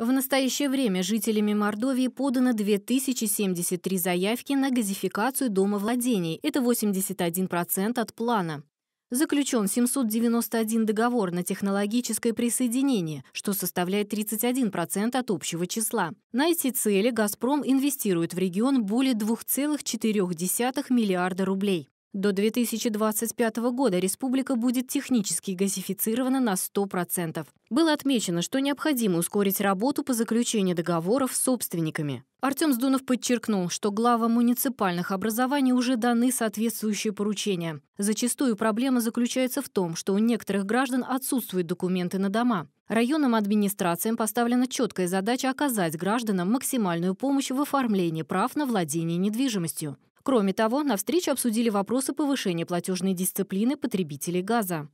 В настоящее время жителями Мордовии подано 2073 заявки на газификацию домовладений. Это 81% от плана. Заключен 791 договор на технологическое присоединение, что составляет 31% от общего числа. На эти цели «Газпром» инвестирует в регион более 2,4 миллиарда рублей. До 2025 года республика будет технически газифицирована на 100%. Было отмечено, что необходимо ускорить работу по заключению договоров с собственниками. Артем Сдунов подчеркнул, что главам муниципальных образований уже даны соответствующие поручения. Зачастую проблема заключается в том, что у некоторых граждан отсутствуют документы на дома. Районным администрациям поставлена четкая задача оказать гражданам максимальную помощь в оформлении прав на владение недвижимостью. Кроме того, на встрече обсудили вопросы повышения платежной дисциплины потребителей газа.